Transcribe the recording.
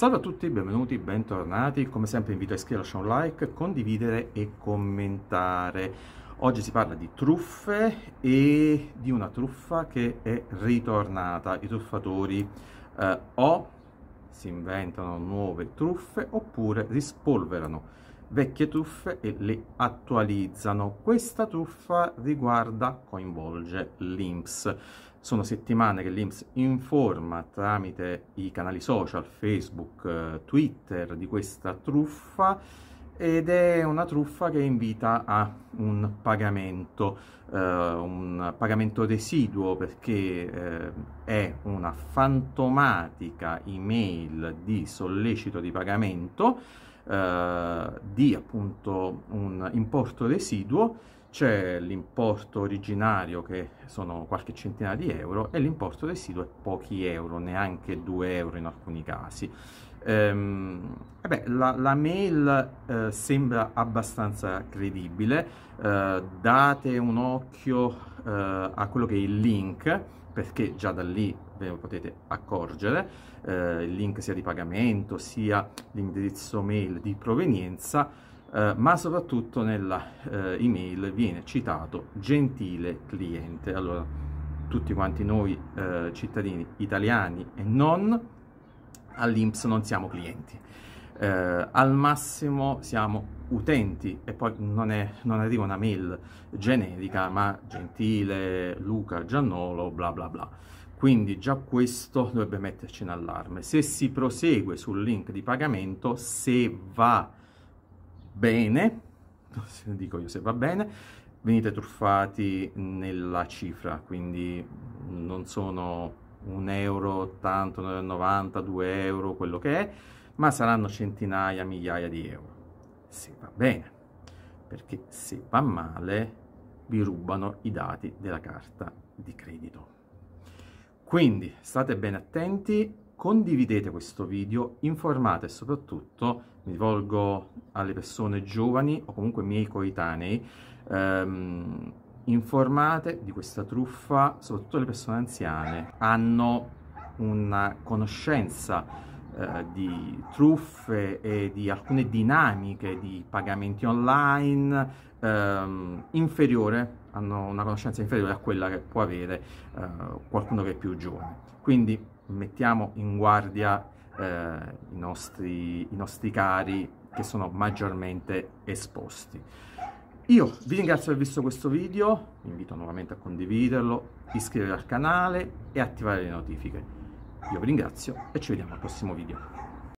Salve a tutti, benvenuti, bentornati. Come sempre invito a iscriversi, lasciare un like, condividere e commentare. Oggi si parla di truffe e di una truffa che è ritornata. I truffatori eh, o si inventano nuove truffe oppure rispolverano vecchie tuffe e le attualizzano. Questa tuffa riguarda, coinvolge l'INPS. Sono settimane che l'INPS informa tramite i canali social, Facebook, eh, Twitter di questa truffa ed è una truffa che invita a un pagamento, eh, un pagamento residuo perché eh, è una fantomatica email di sollecito di pagamento eh, di appunto un importo residuo, c'è l'importo originario che sono qualche centinaia di euro e l'importo residuo è pochi euro, neanche 2 euro in alcuni casi. Ehm, eh beh, la, la, mail eh, sembra abbastanza credibile, eh, date un occhio eh, a quello che è il link perché già da lì ve eh, lo potete accorgere, eh, il link sia di pagamento, sia l'indirizzo mail di provenienza, eh, ma soprattutto nella eh, email viene citato gentile cliente. Allora, tutti quanti noi eh, cittadini italiani e non, all'Inps non siamo clienti. Eh, al massimo siamo utenti e poi non, è, non, arriva una mail generica ma gentile Luca Giannolo bla bla bla quindi già questo dovrebbe metterci in allarme. Se si prosegue sul link di pagamento, se va bene, dico io se va bene, venite truffati nella cifra, quindi non sono un euro, tanto 90, 2 euro, quello che è, ma saranno centinaia, migliaia di euro. Se va bene, perché se va male vi rubano i dati della carta di credito. Quindi state ben attenti, condividete questo video, informate e soprattutto mi rivolgo alle persone giovani o comunque miei coetanei, ehm, informate di questa truffa, soprattutto le persone anziane, hanno una conoscenza eh, di truffe e di alcune dinamiche di pagamenti online ehm, inferiore, hanno una conoscenza inferiore a quella che può avere eh, qualcuno che è più giovane. Quindi mettiamo in guardia eh, i, nostri, i nostri cari che sono maggiormente esposti. Io vi ringrazio per aver visto questo video, vi invito nuovamente a condividerlo, iscrivervi al canale e attivare le notifiche. Io vi ringrazio e ci vediamo al prossimo video.